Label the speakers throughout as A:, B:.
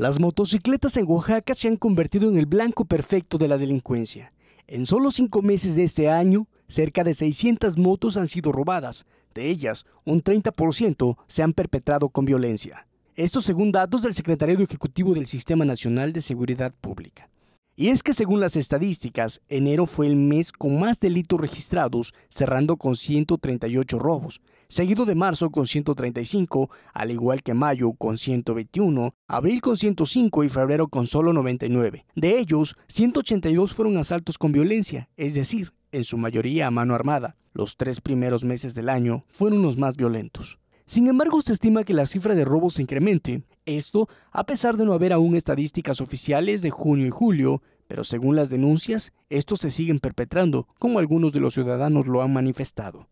A: Las motocicletas en Oaxaca se han convertido en el blanco perfecto de la delincuencia. En solo cinco meses de este año, cerca de 600 motos han sido robadas. De ellas, un 30% se han perpetrado con violencia. Esto según datos del Secretario Ejecutivo del Sistema Nacional de Seguridad Pública. Y es que según las estadísticas, enero fue el mes con más delitos registrados, cerrando con 138 robos, seguido de marzo con 135, al igual que mayo con 121, abril con 105 y febrero con solo 99. De ellos, 182 fueron asaltos con violencia, es decir, en su mayoría a mano armada. Los tres primeros meses del año fueron los más violentos. Sin embargo, se estima que la cifra de robos se incremente, esto a pesar de no haber aún estadísticas oficiales de junio y julio, pero según las denuncias, estos se siguen perpetrando, como algunos de los ciudadanos lo han manifestado.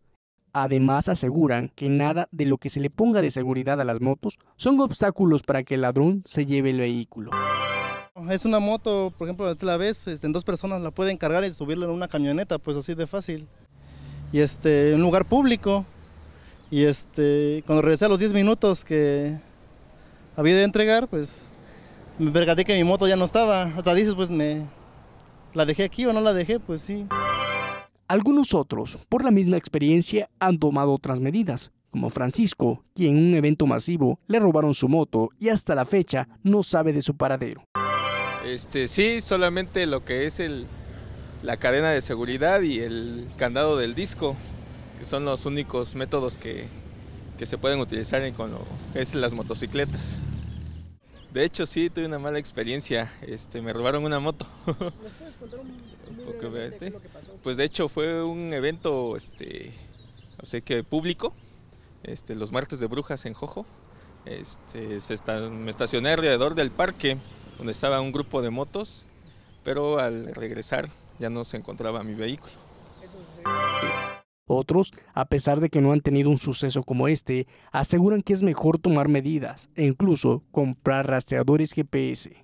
A: Además, aseguran que nada de lo que se le ponga de seguridad a las motos son obstáculos para que el ladrón se lleve el vehículo. Es una moto, por ejemplo, la vez,
B: este, en dos personas la pueden cargar y subirla en una camioneta, pues así de fácil.
A: Y este, en
B: un lugar público. Y este, cuando regresé a los 10 minutos que había de entregar, pues me percaté que mi moto ya no estaba. Hasta dices, pues me
A: la dejé aquí o no la dejé, pues sí. Algunos otros, por la misma experiencia, han tomado otras medidas, como Francisco, quien en un evento masivo le robaron su moto y hasta la fecha no sabe de su paradero.
C: Este, sí, solamente lo que es la cadena de seguridad y el candado del disco, que son los únicos métodos que, se pueden utilizar es las motocicletas. De hecho, sí, tuve una mala experiencia. Este, me robaron una moto. ¿Nos puedes contar un, poco este. lo Pues de hecho fue un evento, este, o sea público, este, los martes de brujas en Jojo. me estacioné alrededor del parque donde estaba un grupo de motos, pero al regresar ya no se encontraba mi vehículo.
A: Otros, a pesar de que no han tenido un suceso como este, aseguran que es mejor tomar medidas e incluso comprar rastreadores GPS.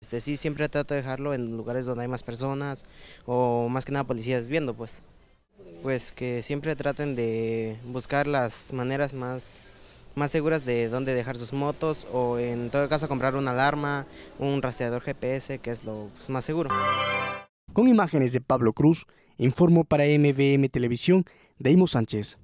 D: Este, sí, siempre trato de dejarlo en lugares donde hay más personas o más que nada policías viendo, pues. Pues que siempre traten de buscar las maneras más, más seguras de dónde dejar sus motos o en todo caso comprar una alarma, un rastreador GPS, que es lo pues, más seguro.
A: Con imágenes de Pablo Cruz, Informo para MVM Televisión, Deimo Sánchez.